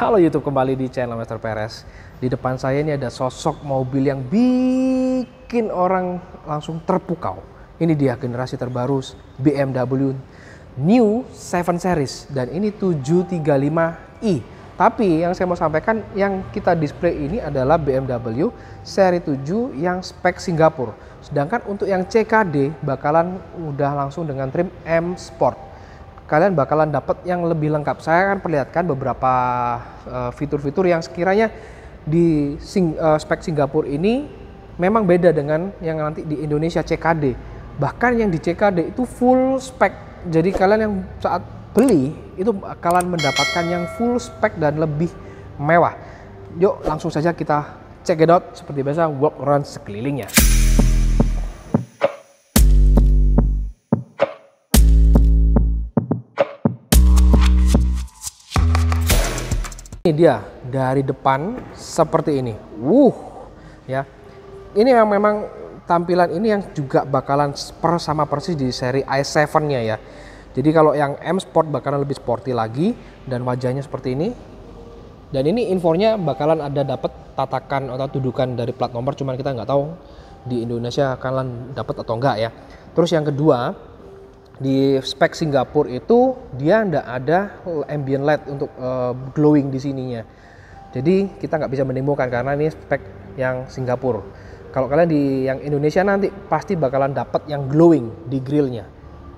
Halo YouTube kembali di channel Master Perez. Di depan saya ini ada sosok mobil yang bikin orang langsung terpukau. Ini dia generasi terbaru BMW New 7 Series dan ini 735i. Tapi yang saya mau sampaikan yang kita display ini adalah BMW seri 7 yang spek Singapura. Sedangkan untuk yang CKD bakalan udah langsung dengan trim M Sport kalian bakalan dapat yang lebih lengkap. Saya akan perlihatkan beberapa eh, fitur-fitur uh, yang sekiranya di sing, uh, spek Singapura ini memang beda dengan yang nanti di Indonesia CKD. Bahkan yang di CKD itu full spek. Jadi kalian yang saat beli itu kalian mendapatkan yang full spek dan lebih mewah. Yuk langsung saja kita check it out seperti biasa walk around sekelilingnya. ini dia dari depan seperti ini. Wuh, ya. Ini yang memang tampilan ini yang juga bakalan per sama persis di seri i7-nya ya. Jadi kalau yang M Sport bakalan lebih sporty lagi dan wajahnya seperti ini. Dan ini infonya bakalan ada dapat tatakan atau tudukan dari plat nomor, cuman kita nggak tahu di Indonesia akan dapat atau enggak ya. Terus yang kedua, di spek Singapura itu dia tidak ada ambient light untuk uh, glowing di sininya. Jadi kita nggak bisa menemukan karena ini spek yang Singapura. Kalau kalian di yang Indonesia nanti pasti bakalan dapat yang glowing di grillnya.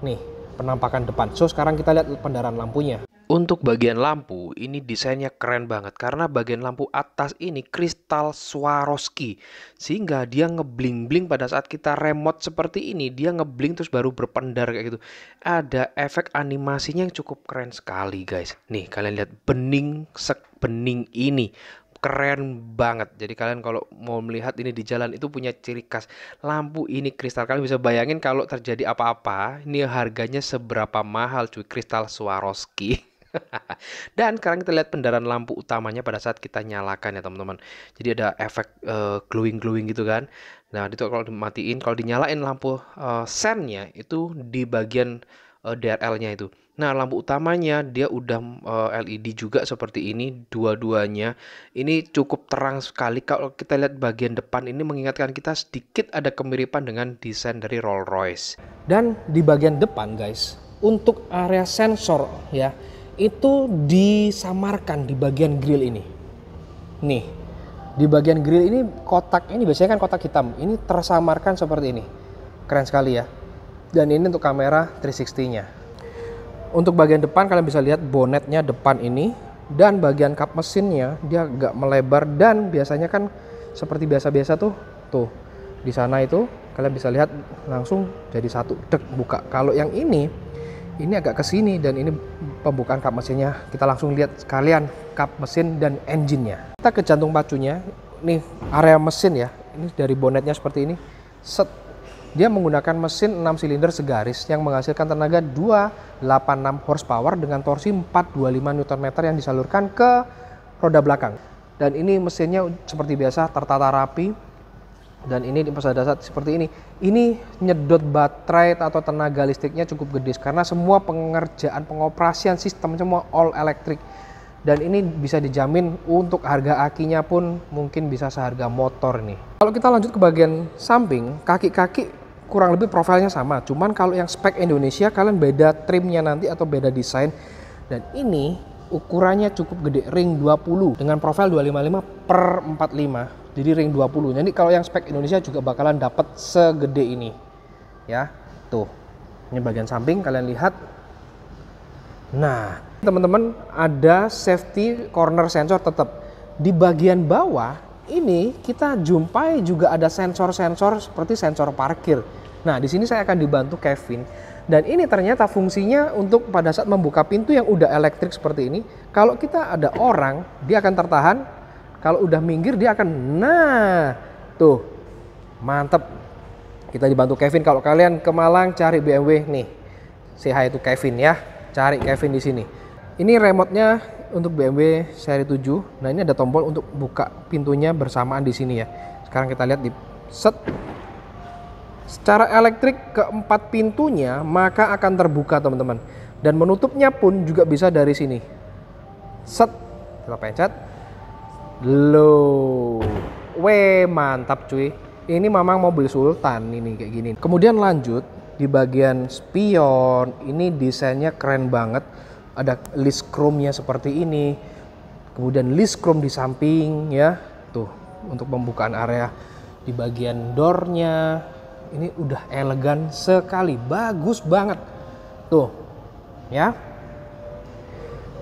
Nih penampakan depan. So sekarang kita lihat pendaran lampunya. Untuk bagian lampu, ini desainnya keren banget karena bagian lampu atas ini kristal Swarovski. Sehingga dia ngebling-bling pada saat kita remote seperti ini, dia ngebling terus baru berpendar kayak gitu. Ada efek animasinya yang cukup keren sekali, guys. Nih, kalian lihat bening sek bening ini keren banget. Jadi kalian kalau mau melihat ini di jalan itu punya ciri khas. Lampu ini kristal kalian bisa bayangin kalau terjadi apa-apa, ini harganya seberapa mahal cuy kristal Swarovski. Dan sekarang kita lihat pendaran lampu utamanya pada saat kita nyalakan ya teman-teman. Jadi ada efek eh, glowing-glowing gitu kan. Nah itu kalau dimatiin, kalau dinyalain lampu uh, sennya itu di bagian uh, eh, DRL-nya itu. Nah lampu utamanya dia udah uh, LED juga seperti ini dua-duanya. Ini cukup terang sekali. Kalau kita lihat bagian depan ini mengingatkan kita sedikit ada kemiripan dengan desain dari Rolls Royce. Dan di bagian depan guys, untuk area sensor ya itu disamarkan di bagian grill ini. Nih, di bagian grill ini kotak ini biasanya kan kotak hitam. Ini tersamarkan seperti ini. Keren sekali ya. Dan ini untuk kamera 360-nya. Untuk bagian depan kalian bisa lihat bonetnya depan ini dan bagian kap mesinnya dia agak melebar dan biasanya kan seperti biasa-biasa tuh tuh di sana itu kalian bisa lihat langsung jadi satu dek buka kalau yang ini ini agak ke sini dan ini pembukaan kap mesinnya. Kita langsung lihat sekalian kap mesin dan engine-nya. Kita ke jantung pacunya. Ini area mesin ya. Ini dari bonetnya seperti ini. Set. Dia menggunakan mesin 6 silinder segaris yang menghasilkan tenaga 286 horsepower dengan torsi 425 Nm yang disalurkan ke roda belakang. Dan ini mesinnya seperti biasa tertata rapi, dan ini di pada saat seperti ini ini nyedot baterai atau tenaga listriknya cukup gede karena semua pengerjaan pengoperasian sistem semua all elektrik dan ini bisa dijamin untuk harga akinya pun mungkin bisa seharga motor nih kalau kita lanjut ke bagian samping kaki-kaki kurang lebih profilnya sama cuman kalau yang spek Indonesia kalian beda trimnya nanti atau beda desain dan ini ukurannya cukup gede ring 20 dengan profil 255 per 45 jadi ring 20. Jadi kalau yang spek Indonesia juga bakalan dapat segede ini. Ya. Tuh. Ini bagian samping kalian lihat. Nah, teman-teman ada safety corner sensor tetap. Di bagian bawah ini kita jumpai juga ada sensor-sensor seperti sensor parkir. Nah, di sini saya akan dibantu Kevin. Dan ini ternyata fungsinya untuk pada saat membuka pintu yang udah elektrik seperti ini, kalau kita ada orang, dia akan tertahan kalau udah minggir dia akan nah tuh mantep. Kita dibantu Kevin. Kalau kalian ke Malang cari BMW nih, si Hai itu Kevin ya. Cari Kevin di sini. Ini remote-nya untuk BMW seri 7. Nah ini ada tombol untuk buka pintunya bersamaan di sini ya. Sekarang kita lihat di set Secara elektrik keempat pintunya maka akan terbuka teman-teman. Dan menutupnya pun juga bisa dari sini. Set, kita pencet. Loh. we mantap cuy. Ini Mamang mobil Sultan ini kayak gini. Kemudian lanjut di bagian spion, ini desainnya keren banget. Ada list chrome-nya seperti ini. Kemudian list chrome di samping ya. Tuh, untuk pembukaan area di bagian door-nya. Ini udah elegan sekali, bagus banget. Tuh. Ya.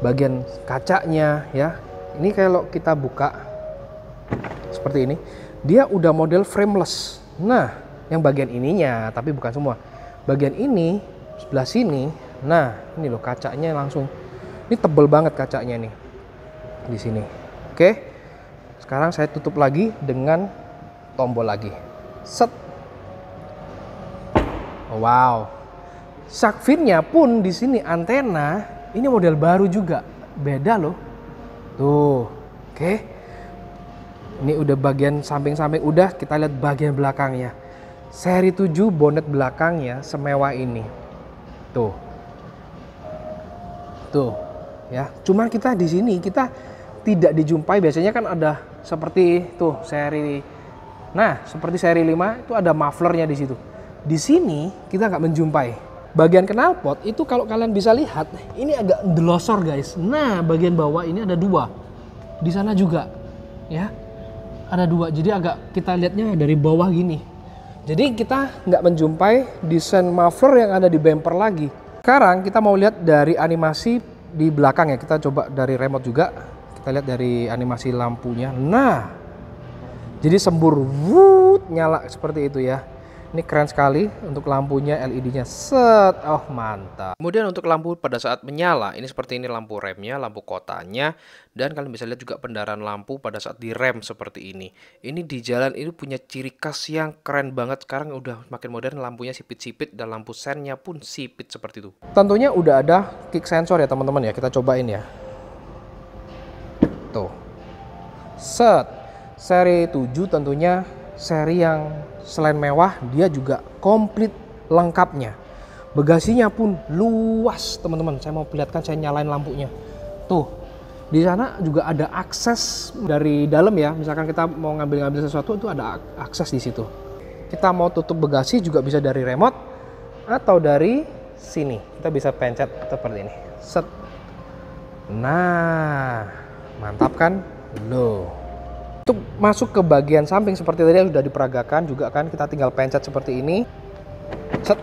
Bagian kacanya ya, ini kalau kita buka seperti ini dia udah model frameless nah yang bagian ininya tapi bukan semua bagian ini sebelah sini nah ini loh kacanya langsung ini tebel banget kacanya nih di sini oke sekarang saya tutup lagi dengan tombol lagi set oh, wow sakfinnya pun di sini antena ini model baru juga beda loh Tuh, oke. Okay. Ini udah bagian samping-samping udah, kita lihat bagian belakangnya. Seri 7 bonnet belakangnya semewah ini. Tuh. Tuh, ya. cuma kita di sini kita tidak dijumpai biasanya kan ada seperti tuh seri Nah, seperti seri 5 itu ada mufflernya di situ. Di sini kita nggak menjumpai bagian knalpot itu kalau kalian bisa lihat ini agak delosor guys. Nah bagian bawah ini ada dua, di sana juga ya ada dua. Jadi agak kita lihatnya dari bawah gini. Jadi kita nggak menjumpai desain muffler yang ada di bumper lagi. Sekarang kita mau lihat dari animasi di belakang ya. Kita coba dari remote juga. Kita lihat dari animasi lampunya. Nah, jadi sembur, wut nyala seperti itu ya. Ini keren sekali untuk lampunya LED-nya set. Oh, mantap. Kemudian untuk lampu pada saat menyala, ini seperti ini lampu remnya, lampu kotanya dan kalian bisa lihat juga pendaran lampu pada saat direm seperti ini. Ini di jalan itu punya ciri khas yang keren banget. Sekarang udah makin modern lampunya sipit-sipit dan lampu sennya pun sipit seperti itu. Tentunya udah ada kick sensor ya, teman-teman ya. Kita cobain ya. Tuh. Set. Seri 7 tentunya seri yang selain mewah, dia juga komplit lengkapnya. Bagasinya pun luas, teman-teman. Saya mau perlihatkan, saya nyalain lampunya. Tuh, di sana juga ada akses dari dalam ya. Misalkan kita mau ngambil-ngambil sesuatu, itu ada akses di situ. Kita mau tutup bagasi juga bisa dari remote atau dari sini. Kita bisa pencet seperti ini. Set. Nah, mantap kan? Loh itu masuk ke bagian samping seperti tadi sudah diperagakan juga kan kita tinggal pencet seperti ini set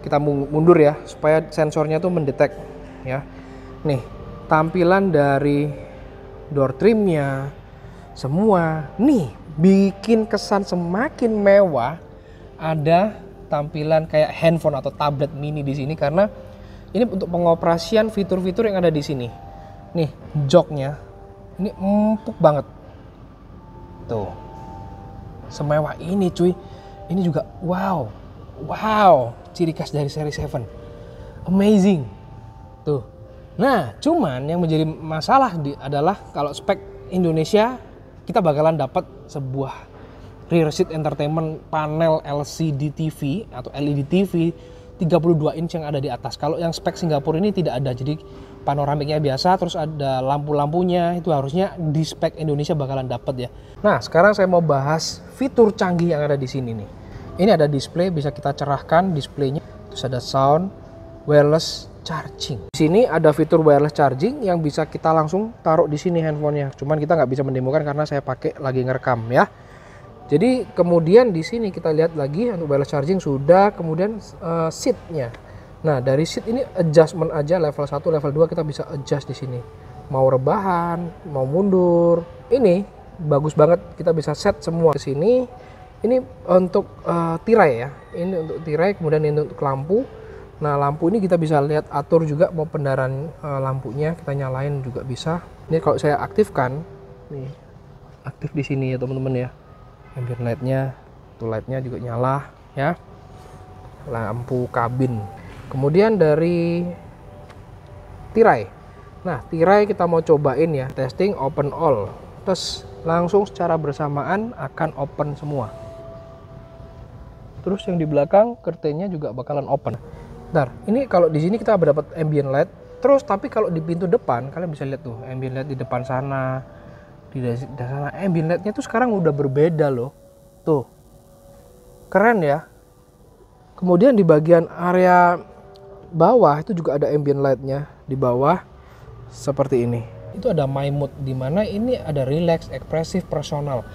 kita mundur ya supaya sensornya tuh mendetek ya nih tampilan dari door trimnya semua nih bikin kesan semakin mewah ada tampilan kayak handphone atau tablet mini di sini karena ini untuk pengoperasian fitur-fitur yang ada di sini nih joknya ini empuk banget gitu semewah ini cuy ini juga wow wow ciri khas dari seri 7 amazing tuh nah cuman yang menjadi masalah di, adalah kalau spek Indonesia kita bakalan dapat sebuah rear seat entertainment panel LCD TV atau LED TV 32 inch yang ada di atas. Kalau yang spek Singapura ini tidak ada. Jadi panoramiknya biasa terus ada lampu-lampunya itu harusnya di spek Indonesia bakalan dapat ya. Nah, sekarang saya mau bahas fitur canggih yang ada di sini nih. Ini ada display bisa kita cerahkan displaynya. Terus ada sound, wireless charging. Di sini ada fitur wireless charging yang bisa kita langsung taruh di sini handphonenya. Cuman kita nggak bisa mendemokan karena saya pakai lagi ngerekam ya. Jadi kemudian di sini kita lihat lagi untuk wireless charging sudah, kemudian uh, seatnya. Nah dari seat ini adjustment aja level 1, level 2 kita bisa adjust di sini. Mau rebahan, mau mundur, ini bagus banget kita bisa set semua ke sini. Ini untuk uh, tirai ya, ini untuk tirai, kemudian ini untuk lampu. Nah lampu ini kita bisa lihat atur juga mau pendaran uh, eh, lampunya kita nyalain juga bisa. Ini kalau saya aktifkan, nih aktif di sini ya teman-teman ya ambient lightnya tuh lightnya juga nyala ya lampu kabin kemudian dari tirai nah tirai kita mau cobain ya testing open all terus langsung secara bersamaan akan open semua terus yang di belakang kertennya juga bakalan open Bentar, ini kalau di sini kita dapat ambient light terus tapi kalau di pintu depan kalian bisa lihat tuh ambient light di depan sana di ambient light nya tuh sekarang udah berbeda loh tuh keren ya kemudian di bagian area bawah itu juga ada ambient lightnya di bawah seperti ini itu ada my mood di mana ini ada relax ekspresif personal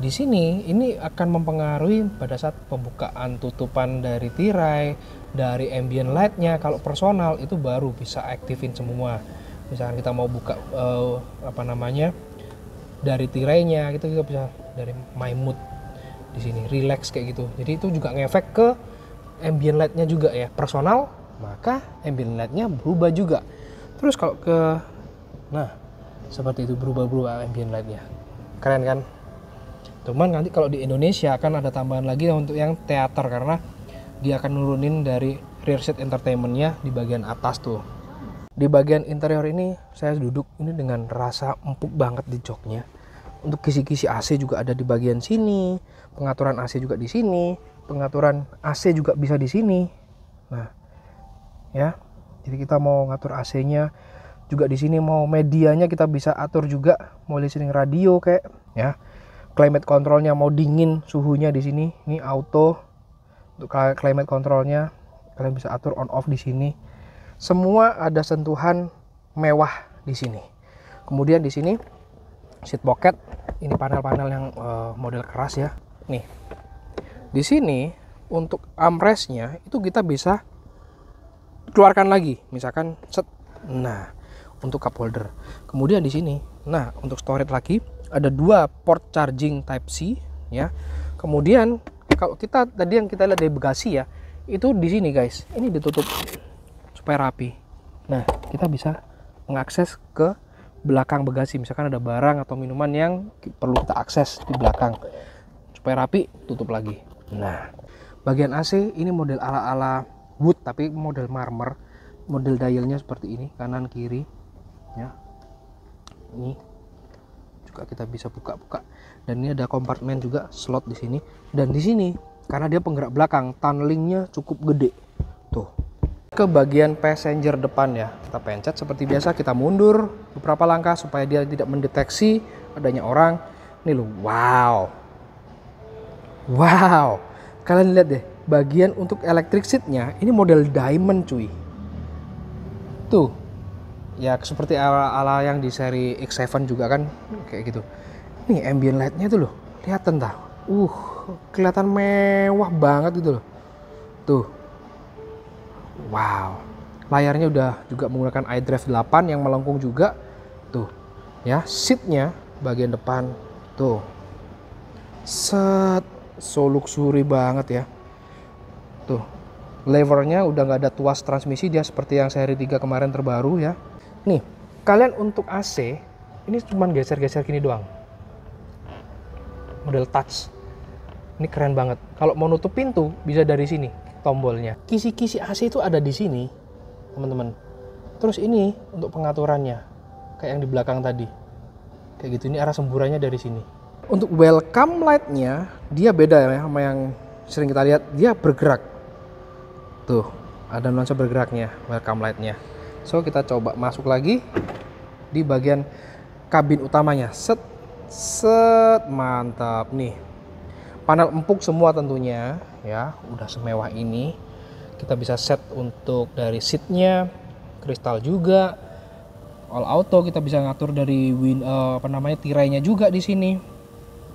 di sini ini akan mempengaruhi pada saat pembukaan tutupan dari tirai dari ambient lightnya kalau personal itu baru bisa aktifin semua misalkan kita mau buka uh, apa namanya dari tirainya gitu kita bisa dari my mood di sini relax kayak gitu jadi itu juga ngefek ke ambient lightnya juga ya personal maka ambient lightnya berubah juga terus kalau ke nah seperti itu berubah-berubah ambient lightnya keren kan cuman nanti kalau di Indonesia akan ada tambahan lagi untuk yang teater karena dia akan nurunin dari rear seat entertainmentnya di bagian atas tuh di bagian interior ini saya duduk ini dengan rasa empuk banget di joknya. Untuk kisi-kisi AC juga ada di bagian sini, pengaturan AC juga di sini, pengaturan AC juga bisa di sini. Nah, ya. Jadi kita mau ngatur AC-nya juga di sini mau medianya kita bisa atur juga, mau listening radio kayak ya. Climate controlnya mau dingin suhunya di sini, ini auto untuk climate controlnya kalian bisa atur on off di sini semua ada sentuhan mewah di sini. Kemudian di sini seat pocket, ini panel-panel yang uh, model keras ya. Nih. Di sini untuk armrestnya itu kita bisa keluarkan lagi, misalkan set. Nah, untuk cup holder. Kemudian di sini, nah untuk storage lagi ada dua port charging Type C ya. Kemudian kalau kita tadi yang kita lihat dari bagasi ya, itu di sini guys. Ini ditutup supaya rapi. Nah, kita bisa mengakses ke belakang bagasi. Misalkan ada barang atau minuman yang perlu kita akses di belakang. Supaya rapi, tutup lagi. Nah, bagian AC ini model ala-ala wood tapi model marmer. Model dialnya seperti ini, kanan kiri. Ya. Ini juga kita bisa buka-buka. Dan ini ada kompartemen juga slot di sini dan di sini karena dia penggerak belakang, tunnelingnya cukup gede. Tuh, ke bagian passenger depan ya. Kita pencet seperti biasa, kita mundur beberapa langkah supaya dia tidak mendeteksi adanya orang. Ini loh, wow. Wow. Kalian lihat deh, bagian untuk electric seat-nya ini model diamond cuy. Tuh. Ya seperti ala-ala yang di seri X7 juga kan, kayak gitu. Nih ambient light-nya tuh loh, Lihat dah. Uh, kelihatan mewah banget itu loh. Tuh, Wow. Layarnya udah juga menggunakan iDrive 8 yang melengkung juga. Tuh. Ya, seatnya bagian depan. Tuh. Set. So luxury banget ya. Tuh. Levernya udah nggak ada tuas transmisi dia seperti yang seri 3 kemarin terbaru ya. Nih, kalian untuk AC ini cuma geser-geser gini doang. Model touch. Ini keren banget. Kalau mau nutup pintu bisa dari sini tombolnya. Kisi-kisi AC itu ada di sini, teman-teman. Terus ini untuk pengaturannya, kayak yang di belakang tadi. Kayak gitu, ini arah semburannya dari sini. Untuk welcome light-nya, dia beda ya sama yang sering kita lihat, dia bergerak. Tuh, ada nuansa bergeraknya, welcome light-nya. So, kita coba masuk lagi di bagian kabin utamanya. Set, set, mantap nih. Panel empuk semua tentunya, ya udah semewah ini kita bisa set untuk dari seatnya kristal juga all auto kita bisa ngatur dari win uh, apa namanya tirainya juga di sini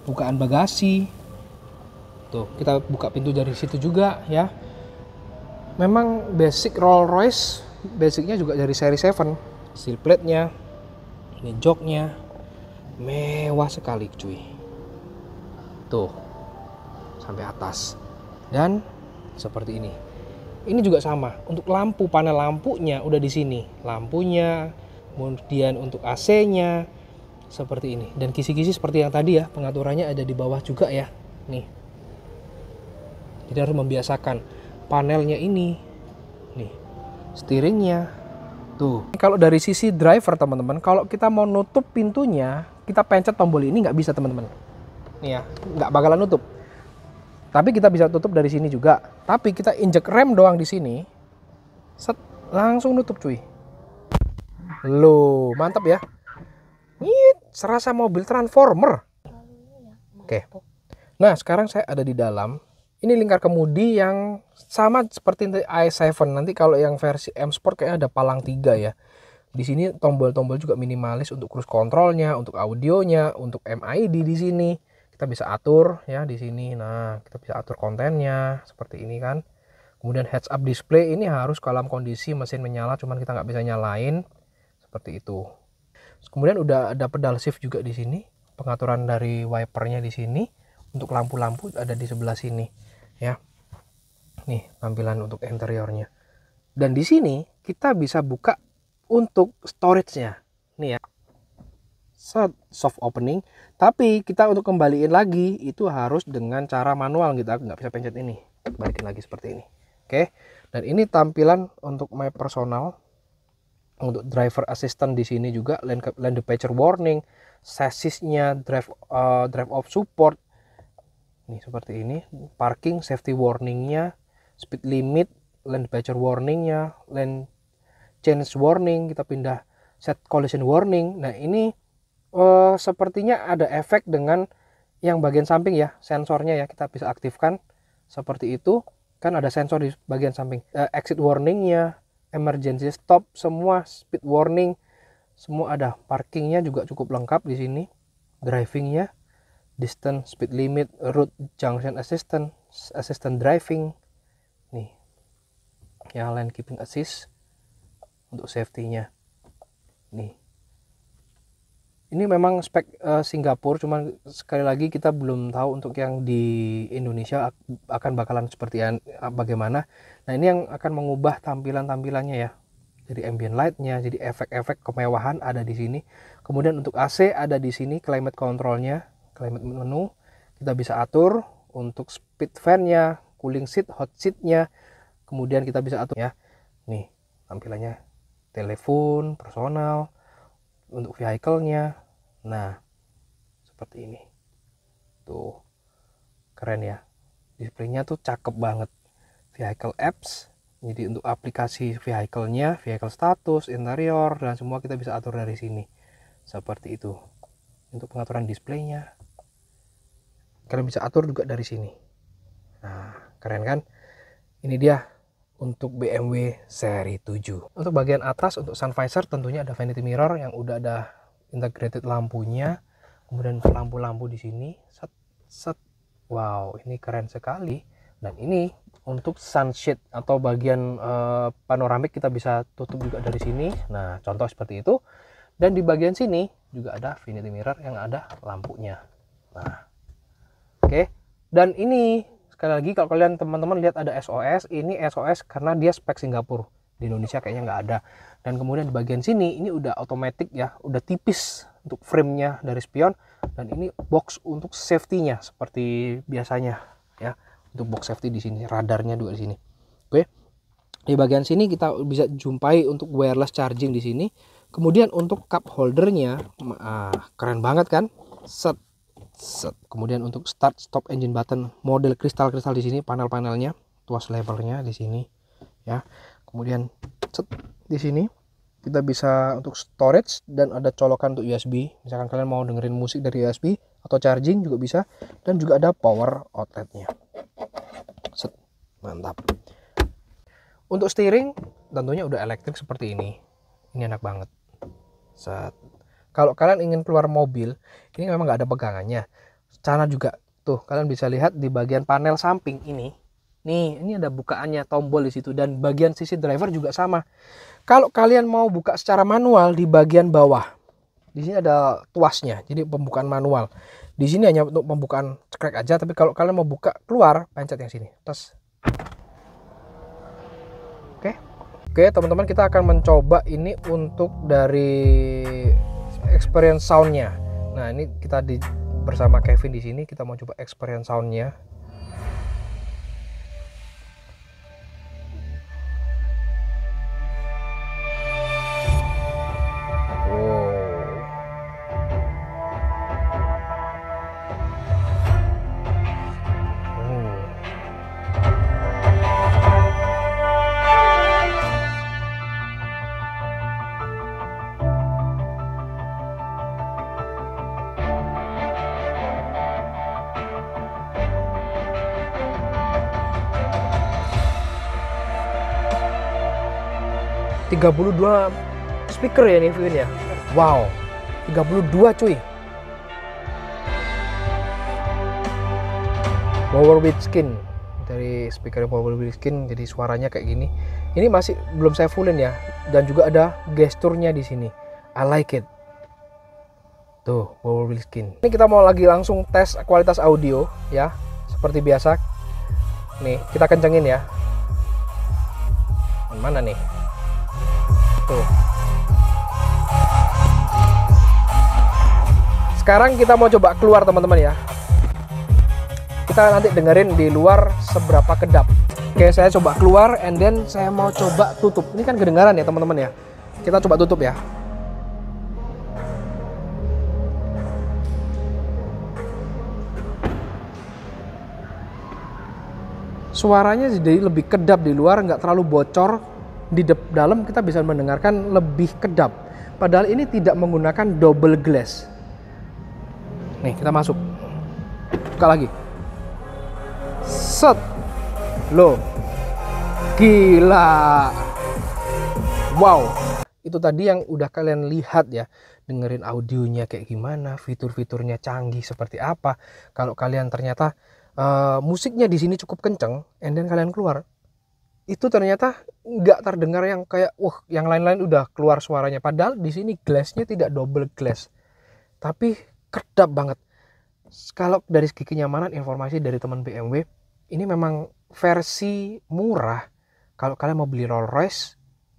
bukaan bagasi tuh kita buka pintu dari situ juga ya memang basic Rolls Royce basicnya juga dari seri 7 steel plate nya ini joknya mewah sekali cuy tuh sampai atas dan seperti ini. Ini juga sama, untuk lampu panel lampunya udah di sini, lampunya, kemudian untuk AC-nya seperti ini. Dan kisi-kisi seperti yang tadi ya, pengaturannya ada di bawah juga ya. Nih. Jadi harus membiasakan panelnya ini. Nih. Steeringnya tuh. Kalau dari sisi driver teman-teman, kalau kita mau nutup pintunya, kita pencet tombol ini nggak bisa teman-teman. Nih ya, nggak bakalan nutup tapi kita bisa tutup dari sini juga. Tapi kita injek rem doang di sini. Set, langsung nutup cuy. Loh, mantap ya. Nyit, serasa mobil transformer. Oke. Nah, sekarang saya ada di dalam. Ini lingkar kemudi yang sama seperti i7. Nanti kalau yang versi M Sport kayaknya ada palang tiga ya. Di sini tombol-tombol juga minimalis untuk cruise controlnya, untuk audionya, untuk MID di sini kita bisa atur ya di sini nah kita bisa atur kontennya seperti ini kan kemudian heads up display ini harus dalam kondisi mesin menyala cuman kita nggak bisa nyalain seperti itu kemudian udah ada pedal shift juga di sini pengaturan dari wipernya di sini untuk lampu-lampu ada di sebelah sini ya nih tampilan untuk interiornya dan di sini kita bisa buka untuk storage-nya soft opening tapi kita untuk kembaliin lagi itu harus dengan cara manual gitu nggak bisa pencet ini balikin lagi seperti ini oke dan ini tampilan untuk my personal untuk driver assistant di sini juga lane, lane departure warning sasisnya drive uh, drive off support nih seperti ini parking safety warningnya speed limit lane departure warningnya lane change warning kita pindah set collision warning nah ini uh, sepertinya ada efek dengan yang bagian samping ya sensornya ya kita bisa aktifkan seperti itu kan ada sensor di bagian samping uh, exit warningnya emergency stop semua speed warning semua ada parkingnya juga cukup lengkap di sini drivingnya distance speed limit route junction assistant assistant driving nih ya lane keeping assist untuk safety-nya nih ini memang spek uh, Singapura cuman sekali lagi kita belum tahu untuk yang di Indonesia akan bakalan seperti bagaimana nah ini yang akan mengubah tampilan-tampilannya ya jadi ambient lightnya jadi efek-efek kemewahan ada di sini kemudian untuk AC ada di sini climate controlnya climate menu kita bisa atur untuk speed fan-nya cooling seat hot seat-nya kemudian kita bisa atur ya nih tampilannya telepon personal untuk vehicle-nya. Nah, seperti ini. Tuh. Keren ya. Display-nya tuh cakep banget. Vehicle apps. Jadi untuk aplikasi vehicle-nya, vehicle status, interior, dan semua kita bisa atur dari sini. Seperti itu. Untuk pengaturan display-nya. Kalian bisa atur juga dari sini. Nah, keren kan? Ini dia untuk BMW seri 7. Untuk bagian atas untuk sun visor tentunya ada vanity mirror yang udah ada integrated lampunya. Kemudian lampu-lampu di sini. Set set. Wow, ini keren sekali. Dan ini untuk sunshade atau bagian uh, panoramik kita bisa tutup juga dari sini. Nah, contoh seperti itu. Dan di bagian sini juga ada vanity mirror yang ada lampunya. Nah. Oke. Okay. Dan ini sekali lagi kalau kalian teman-teman lihat ada SOS ini SOS karena dia spek Singapura di Indonesia kayaknya nggak ada dan kemudian di bagian sini ini udah otomatis ya udah tipis untuk framenya dari spion dan ini box untuk safety-nya seperti biasanya ya untuk box safety di sini radarnya juga di sini oke di bagian sini kita bisa jumpai untuk wireless charging di sini kemudian untuk cup holdernya ah, keren banget kan set Set. Kemudian untuk start stop engine button model kristal-kristal di sini panel-panelnya, tuas levelnya di sini ya. Kemudian set di sini kita bisa untuk storage dan ada colokan untuk USB. Misalkan kalian mau dengerin musik dari USB atau charging juga bisa dan juga ada power outletnya. Set. Mantap. Untuk steering tentunya udah elektrik seperti ini. Ini enak banget. Set kalau kalian ingin keluar mobil, ini memang nggak ada pegangannya. Sana juga tuh kalian bisa lihat di bagian panel samping ini. Nih, ini ada bukaannya tombol di situ dan bagian sisi driver juga sama. Kalau kalian mau buka secara manual di bagian bawah, di sini ada tuasnya, jadi pembukaan manual. Di sini hanya untuk pembukaan cekrek aja, tapi kalau kalian mau buka keluar, pencet yang sini. Terus Oke. Oke, teman-teman kita akan mencoba ini untuk dari experience soundnya nah ini kita di bersama Kevin di sini kita mau coba experience soundnya 32 speaker ya nih Viewin ya wow 32 cuy power with skin dari speaker power with skin jadi suaranya kayak gini ini masih belum saya fullin ya dan juga ada gesturnya di sini I like it tuh power with skin ini kita mau lagi langsung tes kualitas audio ya seperti biasa nih kita kencengin ya mana nih tuh sekarang kita mau coba keluar teman-teman ya kita nanti dengerin di luar seberapa kedap oke saya coba keluar and then saya mau coba tutup ini kan kedengaran ya teman-teman ya kita coba tutup ya suaranya jadi lebih kedap di luar nggak terlalu bocor di dalam kita bisa mendengarkan lebih kedap. Padahal ini tidak menggunakan double glass. Nih, kita masuk. Buka lagi. Set. Loh. Gila. Wow. Itu tadi yang udah kalian lihat ya. Dengerin audionya kayak gimana, fitur-fiturnya canggih seperti apa. Kalau kalian ternyata uh, musiknya di sini cukup kenceng, and then kalian keluar, itu ternyata nggak terdengar yang kayak wah yang lain-lain udah keluar suaranya padahal di sini glassnya tidak double glass tapi kedap banget kalau dari segi kenyamanan informasi dari teman BMW ini memang versi murah kalau kalian mau beli Rolls Royce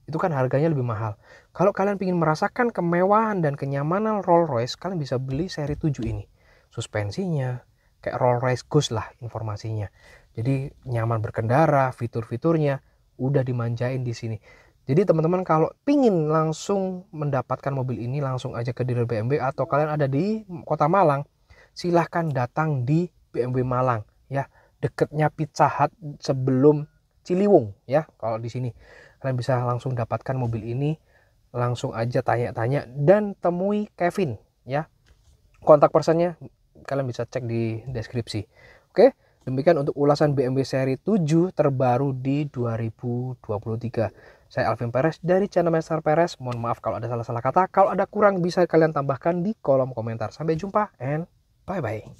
itu kan harganya lebih mahal kalau kalian ingin merasakan kemewahan dan kenyamanan Rolls Royce kalian bisa beli seri 7 ini suspensinya kayak Rolls Royce Ghost lah informasinya jadi nyaman berkendara, fitur-fiturnya udah dimanjain di sini. Jadi teman-teman kalau pingin langsung mendapatkan mobil ini langsung aja ke dealer BMW atau kalian ada di kota Malang, silahkan datang di BMW Malang ya deketnya Pizza Hut sebelum Ciliwung ya kalau di sini kalian bisa langsung dapatkan mobil ini langsung aja tanya-tanya dan temui Kevin ya kontak personnya kalian bisa cek di deskripsi oke Demikian untuk ulasan BMW seri 7 terbaru di 2023. Saya Alvin Perez dari channel Master Perez. Mohon maaf kalau ada salah-salah kata. Kalau ada kurang bisa kalian tambahkan di kolom komentar. Sampai jumpa and bye-bye.